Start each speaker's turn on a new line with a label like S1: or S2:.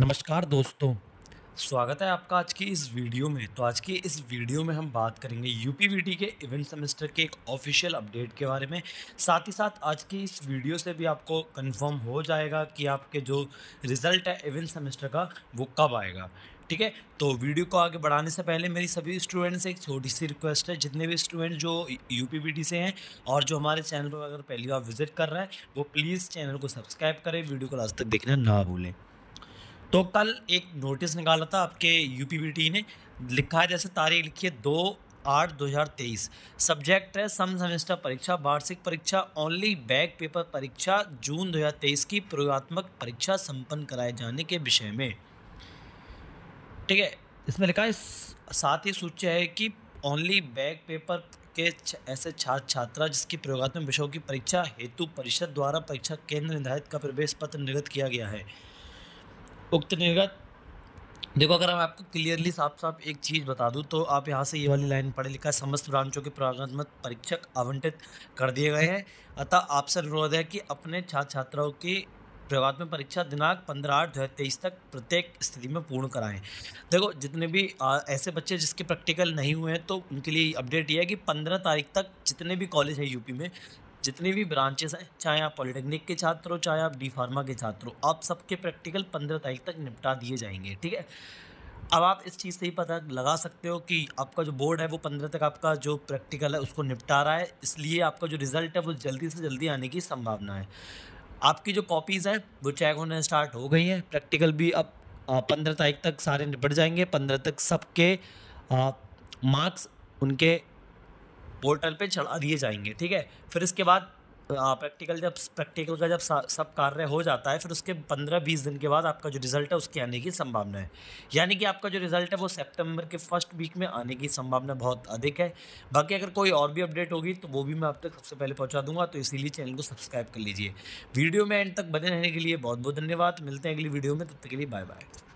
S1: नमस्कार दोस्तों स्वागत है आपका आज की इस वीडियो में तो आज की इस वीडियो में हम बात करेंगे यूपीवीटी के इवेंट सेमेस्टर के एक ऑफिशियल अपडेट के बारे में साथ ही साथ आज की इस वीडियो से भी आपको कंफर्म हो जाएगा कि आपके जो रिज़ल्ट है इवेंट सेमेस्टर का वो कब आएगा ठीक है तो वीडियो को आगे बढ़ाने से पहले मेरी सभी स्टूडेंट से एक छोटी सी रिक्वेस्ट है जितने भी स्टूडेंट जो यू से हैं और जो हमारे चैनल पर अगर पहली बार विजिट कर रहा है वो प्लीज़ चैनल को सब्सक्राइब करें वीडियो को लास्ट तक देखना ना भूलें तो कल एक नोटिस निकाला था आपके यू e ने लिखा है जैसे तारीख लिखी है दो आठ दो हज़ार तेईस सब्जेक्ट है सम सेमेस्टर परीक्षा वार्षिक परीक्षा ओनली बैक पेपर परीक्षा जून दो हज़ार तेईस की प्रयोगात्मक परीक्षा संपन्न कराए जाने के विषय में ठीक है इसमें लिखा है साथ ही सूच्य है कि ओनली बैक पेपर के ऐसे छात्र छात्रा जिसकी प्रयोगात्मक विषयों की परीक्षा हेतु परिषद द्वारा परीक्षा केंद्र निर्धारित का प्रवेश पत्र निर्गत किया गया है उक्त निर्गत देखो अगर मैं आपको क्लियरली साफ साफ एक चीज़ बता दूं तो आप यहाँ से ये वाली लाइन पढ़े लिखा है समस्त ब्रांचों के प्रारंभक परीक्षक आवंटित कर दिए गए हैं अतः आपसे अनुरोध है कि अपने छात्र छात्राओं की प्रभात परीक्षा दिनांक पंद्रह आठ दो हज़ार तेईस तक प्रत्येक स्थिति में पूर्ण कराएं देखो जितने भी आ, ऐसे बच्चे जिसके प्रैक्टिकल नहीं हुए हैं तो उनके लिए अपडेट ये है कि पंद्रह तारीख तक जितने भी कॉलेज है यूपी में जितनी भी ब्रांचेस हैं चाहे आप पॉलिटेक्निक के छात्र हो चाहे आप डी फार्मा के छात्र हो आप सबके प्रैक्टिकल पंद्रह तारीख तक निपटा दिए जाएंगे ठीक है अब आप इस चीज़ से ही पता लगा सकते हो कि आपका जो बोर्ड है वो पंद्रह तक आपका जो प्रैक्टिकल है उसको निपटा रहा है इसलिए आपका जो रिज़ल्ट है वो जल्दी से जल्दी आने की संभावना है आपकी जो कॉपीज़ हैं वो चेक होना स्टार्ट हो गई हैं प्रैक्टिकल भी अब पंद्रह तारीख तक सारे निपट जाएंगे पंद्रह तक सबके मार्क्स उनके पोर्टल पे चढ़ा दिए जाएंगे ठीक है फिर इसके बाद प्रैक्टिकल जब प्रैक्टिकल का जब सब कार्य हो जाता है फिर उसके पंद्रह बीस दिन के बाद आपका जो रिज़ल्ट है उसके आने की संभावना है यानी कि आपका जो रिज़ल्ट है वो सितंबर के फर्स्ट वीक में आने की संभावना बहुत अधिक है बाकी अगर कोई और भी अपडेट होगी तो वो भी मैं आप तक सबसे पहले पहुँचा दूंगा तो इसीलिए चैनल को सब्सक्राइब कर लीजिए वीडियो में एंड तक बने रहने के लिए बहुत बहुत धन्यवाद मिलते हैं अगली वीडियो में तब तक के लिए बाय बाय